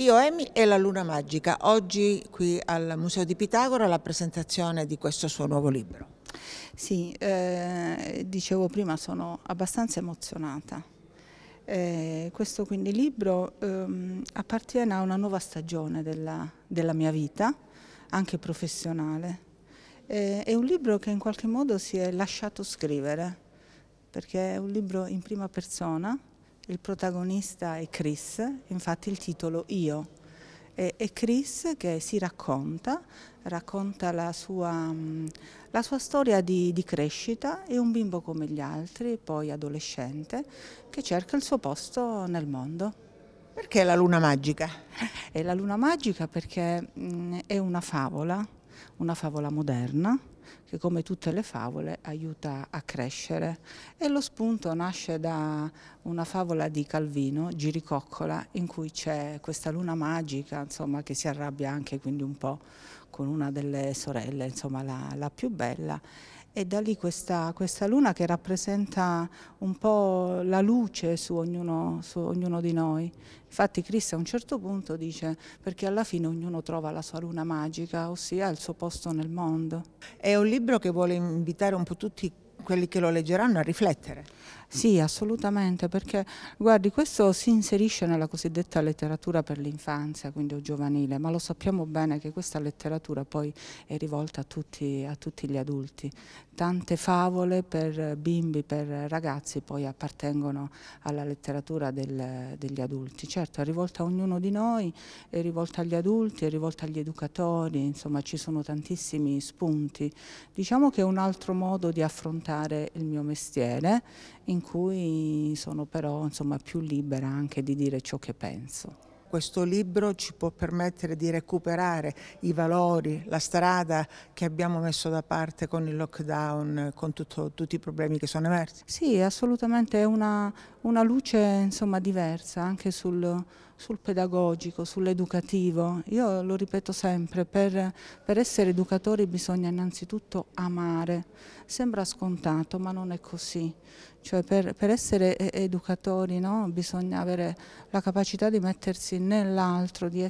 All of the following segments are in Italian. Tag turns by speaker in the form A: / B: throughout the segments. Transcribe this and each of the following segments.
A: Io Emi e la Luna Magica, oggi qui al Museo di Pitagora la presentazione di questo suo nuovo libro. Sì, eh, dicevo prima sono abbastanza emozionata. Eh, questo quindi libro ehm, appartiene a una nuova stagione della, della mia vita, anche professionale. Eh, è un libro che in qualche modo si è lasciato scrivere, perché è un libro in prima persona, il protagonista è Chris, infatti il titolo Io. È, Chris che si racconta, racconta la sua, mm, la sua storia di, di, crescita, è un bimbo come gli altri, poi adolescente, che cerca il suo posto nel mondo. Perché la luna magica? È la luna magica perché mh, mm, è una favola, una favola moderna, che come tutte le favole aiuta a crescere e lo spunto nasce da una favola di Calvino, Giricoccola, in cui c'è questa luna magica insomma, che si arrabbia anche quindi un po' con una delle sorelle, insomma la, la più bella e da lì questa, questa, luna che rappresenta un po' la luce su ognuno, su ognuno di noi. Infatti Cristo a un certo punto dice perché alla fine ognuno trova la sua luna magica, ossia il suo posto nel mondo. È un libro che vuole invitare un po' tutti quelli che lo leggeranno a riflettere. Sì, assolutamente, perché guardi, questo si inserisce nella cosiddetta letteratura per l'infanzia, quindi o giovanile, ma lo sappiamo bene che questa letteratura poi è rivolta a tutti, a tutti gli adulti. Tante favole per bimbi, per ragazzi poi appartengono alla letteratura del, degli adulti. Certo, è rivolta a ognuno di noi, è rivolta agli adulti, è rivolta agli educatori, insomma ci sono tantissimi spunti. Diciamo che è un altro modo di affrontare diventare il mio mestiere in cui sono però insomma, più libera anche di dire ciò che penso questo libro ci può permettere di recuperare i valori, la strada che abbiamo messo da parte con il lockdown, con tutto, tutti i problemi che sono emersi? Sì, assolutamente è una, una luce insomma, diversa anche sul sul pedagogico, sull'educativo. Io lo ripeto sempre, per, per essere educatori bisogna innanzitutto amare. Sembra scontato, ma non è così. Cioè per, per, essere educatori no? bisogna avere la capacità di mettersi nell'altro, di, di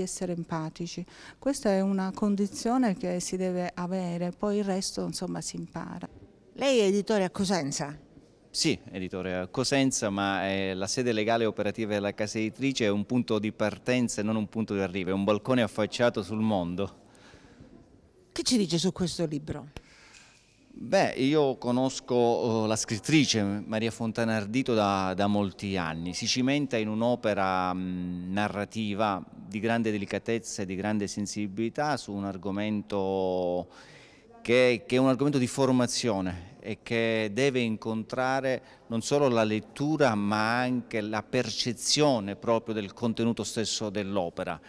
A: essere, empatici. Questa è una condizione che si deve avere, poi il resto insomma si impara. Lei è editore a Cosenza?
B: Sì, editore, a Cosenza, ma eh, la sede legale e operativa della casa editrice è un punto di partenza e non un punto di arrivo, è un balcone affacciato sul mondo. Che ci
A: dice su questo libro?
B: Beh, io conosco oh, la scrittrice Maria Fontana Ardito da, da molti anni, si cimenta in un'opera mm, narrativa di grande delicatezza e di grande sensibilità su un argomento che, che è un argomento di formazione e che deve incontrare non solo la lettura ma anche la percezione proprio del contenuto stesso dell'opera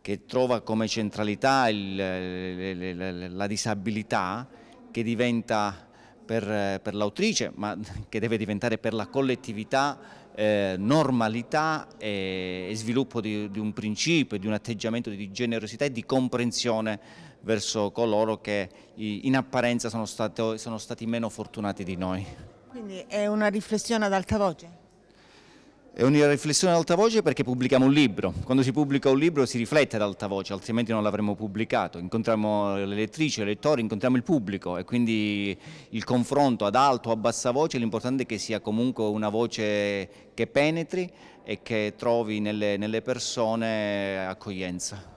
B: che trova come centralità il, la disabilità che diventa per, eh, per l'autrice, ma che deve diventare per la collettività eh, normalità e, e sviluppo di, di, un principio, di un atteggiamento di generosità e di comprensione verso coloro che in apparenza sono, stato, sono stati meno fortunati di noi.
A: Quindi è una riflessione ad alta voce?
B: È una riflessione ad alta voce perché pubblichiamo un libro. Quando si pubblica un libro si riflette ad alta voce, altrimenti non l'avremmo pubblicato. Incontriamo le lettrici, i lettori, incontriamo il pubblico e quindi il confronto ad alto o a bassa voce, l'importante è che sia comunque una voce che penetri e che trovi nelle, nelle persone accoglienza.